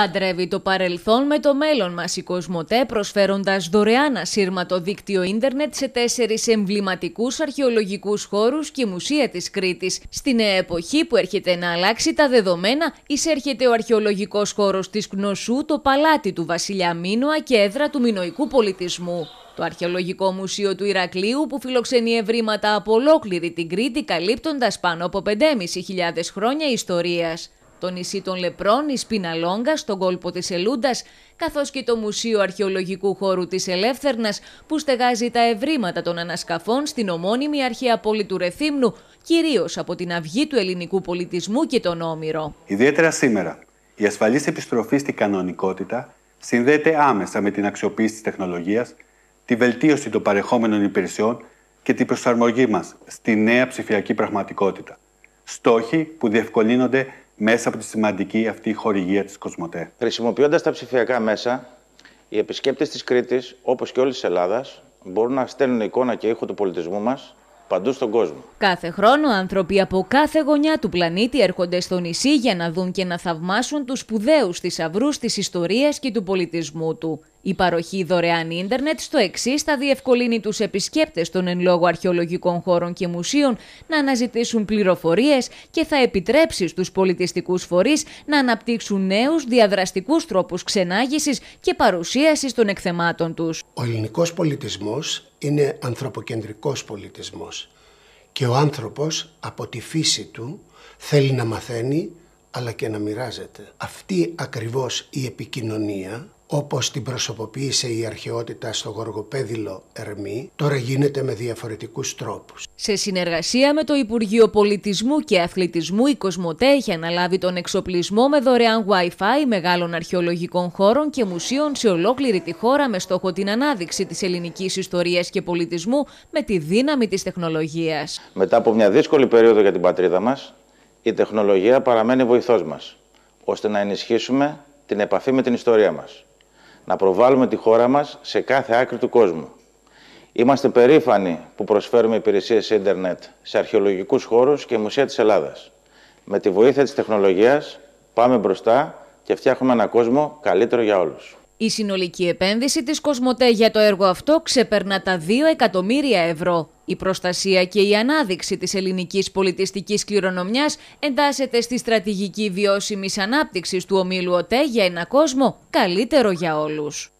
Παντρεύει το παρελθόν με το μέλλον μας η Κοσμοτέ προσφέροντας δωρεάν ασύρματο δίκτυο ίντερνετ σε τέσσερις εμβληματικούς αρχαιολογικούς χώρους και μουσεία της Κρήτης. Στην εποχή που έρχεται να αλλάξει τα δεδομένα, εισέρχεται ο αρχαιολογικός χώρος της Κνωσού, το παλάτι του βασιλιά Μίνωα και έδρα του μινοϊκού πολιτισμού. Το Αρχαιολογικό Μουσείο του Ηρακλείου που φιλοξενεί ευρήματα από ολόκληρη την Κρήτη καλύπτοντας πάνω από 5.500 χρόνια ιστορίας το νησί των Λεπρών, η Σπιναλόγκα, στον κόλπο της Ελούντας, καθώς και το Μουσείο Αρχαιολογικού Χώρου της Ελεύθερνας που στεγάζει τα ευρήματα των ανασκαφών στην ομώνυμη αρχαία πόλη του Ρεθύμνου, κυρίως από την αυγή του ελληνικού πολιτισμού και τον Όμηρο. Ιδιαίτερα σήμερα, η ασφαλής επιστροφή στην κανονικότητα συνδέεται άμεσα με την αξιοποίηση της τεχνολογίας, τη βελτίωση των παρεχόμενων υπηρεσιών και την προσαρμογή μας στη νέα ψηφιακή πραγματικότητα. Στόχοι που διευκολύνονται μέσα από τη σημαντική αυτή χορηγία της Κοσμοτέ. Χρησιμοποιώντας τα ψηφιακά μέσα, οι επισκέπτες της Κρήτης, όπως και όλης της Ελλάδας, μπορούν να στέλνουν εικόνα και ήχο του πολιτισμού μας παντού στον κόσμο. Κάθε χρόνο, άνθρωποι από κάθε γωνιά του πλανήτη έρχονται στο νησί για να δουν και να θαυμάσουν τους σπουδαίους θησαυρούς τη ιστορία και του πολιτισμού του. Η παροχή δωρεάν ίντερνετ στο εξής θα διευκολύνει τους επισκέπτες των εν λόγω αρχαιολογικών χώρων και μουσείων να αναζητήσουν πληροφορίες και θα επιτρέψει στους πολιτιστικούς φορείς να αναπτύξουν νέους διαδραστικούς τρόπους ξενάγησης και παρουσίασης των εκθεμάτων τους. Ο ελληνικός πολιτισμός είναι ανθρωποκεντρικός πολιτισμός και ο άνθρωπος από τη φύση του θέλει να μαθαίνει αλλά και να μοιράζεται. Αυτή ακριβώς η επικοινωνία όπως την προσωποποίησε η αρχαιότητα στο γοργοπέδιλο Ερμή, τώρα γίνεται με διαφορετικούς τρόπους. Σε συνεργασία με το Υπουργείο Πολιτισμού και Αθλητισμού, η Κοσμοτέ έχει αναλάβει τον εξοπλισμό με δωρεάν Wi-Fi μεγάλων αρχαιολογικών χώρων και μουσείων σε ολόκληρη τη χώρα με στόχο την ανάδειξη της ελληνικής ιστορίας και πολιτισμού με τη δύναμη της τεχνολογίας. Μετά από μια δύσκολη περίοδο για την πατρίδα μας, η τεχνολογία παραμένει βοηθός μας, ώστε να ενισχύσουμε την επαφή με την ιστορία μας να προβάλλουμε τη χώρα μας σε κάθε άκρη του κόσμου. Είμαστε περήφανοι που προσφέρουμε υπηρεσίες ίντερνετ σε αρχαιολογικούς χώρους και μουσεία της Ελλάδας. Με τη βοήθεια της τεχνολογίας πάμε μπροστά και φτιάχνουμε ένα κόσμο καλύτερο για όλους. Η συνολική επένδυση της Κοσμοτέ για το έργο αυτό ξεπερνά τα 2 εκατομμύρια ευρώ. Η προστασία και η ανάδειξη της ελληνικής πολιτιστικής κληρονομιάς εντάσσεται στη στρατηγική βιώσιμης ανάπτυξης του ομίλου ΟΤΕ για ένα κόσμο καλύτερο για όλους.